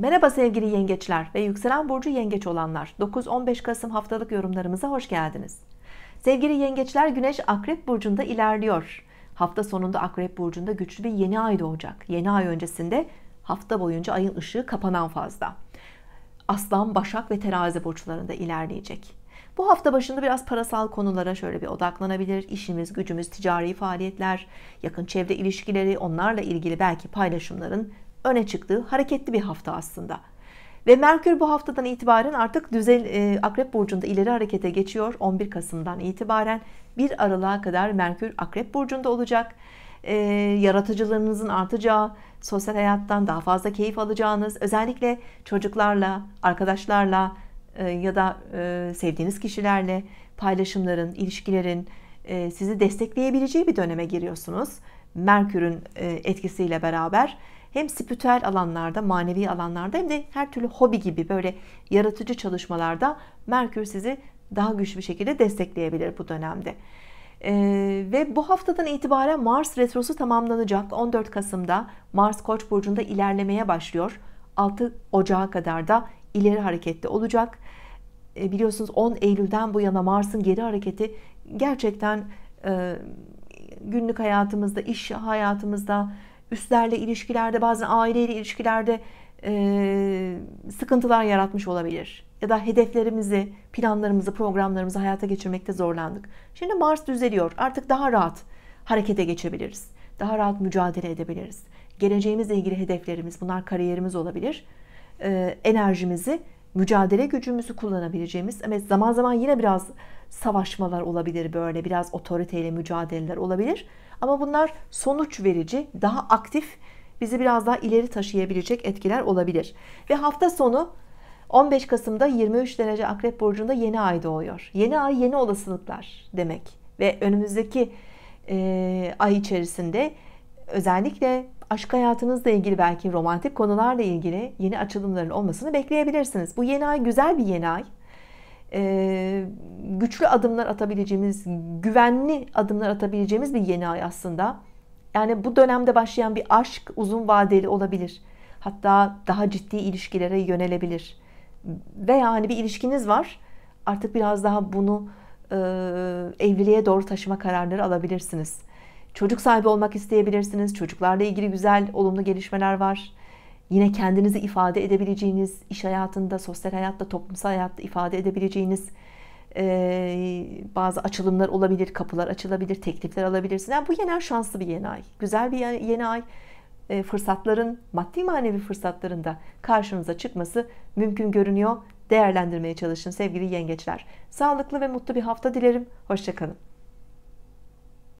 Merhaba sevgili yengeçler ve yükselen burcu yengeç olanlar. 9-15 Kasım haftalık yorumlarımıza hoş geldiniz. Sevgili yengeçler Güneş Akrep burcunda ilerliyor. Hafta sonunda Akrep burcunda güçlü bir yeni ay doğacak. Yeni ay öncesinde hafta boyunca ayın ışığı kapanan fazla. Aslan, Başak ve Terazi burçlarında ilerleyecek. Bu hafta başında biraz parasal konulara şöyle bir odaklanabilir. İşimiz, gücümüz, ticari faaliyetler, yakın çevre ilişkileri, onlarla ilgili belki paylaşımların öne çıktığı hareketli bir hafta aslında. Ve Merkür bu haftadan itibaren artık düzel, e, Akrep Burcu'nda ileri harekete geçiyor. 11 Kasım'dan itibaren 1 Aralık'a kadar Merkür Akrep Burcu'nda olacak. E, yaratıcılığınızın artacağı, sosyal hayattan daha fazla keyif alacağınız, özellikle çocuklarla, arkadaşlarla e, ya da e, sevdiğiniz kişilerle paylaşımların, ilişkilerin e, sizi destekleyebileceği bir döneme giriyorsunuz. Merkür'ün e, etkisiyle beraber hem spiritüel alanlarda, manevi alanlarda hem de her türlü hobi gibi böyle yaratıcı çalışmalarda Merkür sizi daha güçlü bir şekilde destekleyebilir bu dönemde. Ee, ve bu haftadan itibaren Mars retrosu tamamlanacak. 14 Kasım'da Mars Koç burcunda ilerlemeye başlıyor. 6 Ocağı kadar da ileri harekette olacak. Ee, biliyorsunuz 10 Eylül'den bu yana Mars'ın geri hareketi gerçekten e, günlük hayatımızda, iş hayatımızda, üstlerle ilişkilerde bazen aileyle ilişkilerde e, sıkıntılar yaratmış olabilir. Ya da hedeflerimizi, planlarımızı, programlarımızı hayata geçirmekte zorlandık. Şimdi Mars düzeliyor. Artık daha rahat harekete geçebiliriz. Daha rahat mücadele edebiliriz. Geleceğimizle ilgili hedeflerimiz, bunlar kariyerimiz olabilir. E, enerjimizi mücadele gücümüzü kullanabileceğimiz ama zaman zaman yine biraz savaşmalar olabilir böyle biraz otoriteyle mücadeleler olabilir ama bunlar sonuç verici daha aktif bizi biraz daha ileri taşıyabilecek etkiler olabilir ve hafta sonu 15 Kasım'da 23 derece akrep burcunda yeni ay doğuyor yeni ay yeni olasılıklar demek ve önümüzdeki e, ay içerisinde özellikle aşk hayatınızla ilgili belki romantik konularla ilgili yeni açılımların olmasını bekleyebilirsiniz. Bu yeni ay güzel bir yeni ay. Ee, güçlü adımlar atabileceğimiz, güvenli adımlar atabileceğimiz bir yeni ay aslında. Yani bu dönemde başlayan bir aşk uzun vadeli olabilir. Hatta daha ciddi ilişkilere yönelebilir. Veya hani bir ilişkiniz var. Artık biraz daha bunu e, evliliğe doğru taşıma kararları alabilirsiniz. Çocuk sahibi olmak isteyebilirsiniz. Çocuklarla ilgili güzel, olumlu gelişmeler var. Yine kendinizi ifade edebileceğiniz, iş hayatında, sosyal hayatta, toplumsal hayatta ifade edebileceğiniz bazı açılımlar olabilir, kapılar açılabilir, teklifler alabilirsiniz. Yani bu yeni ay şanslı bir yeni ay. Güzel bir yeni ay. fırsatların, maddi manevi fırsatların da karşınıza çıkması mümkün görünüyor. Değerlendirmeye çalışın sevgili yengeçler. Sağlıklı ve mutlu bir hafta dilerim. Hoşçakalın.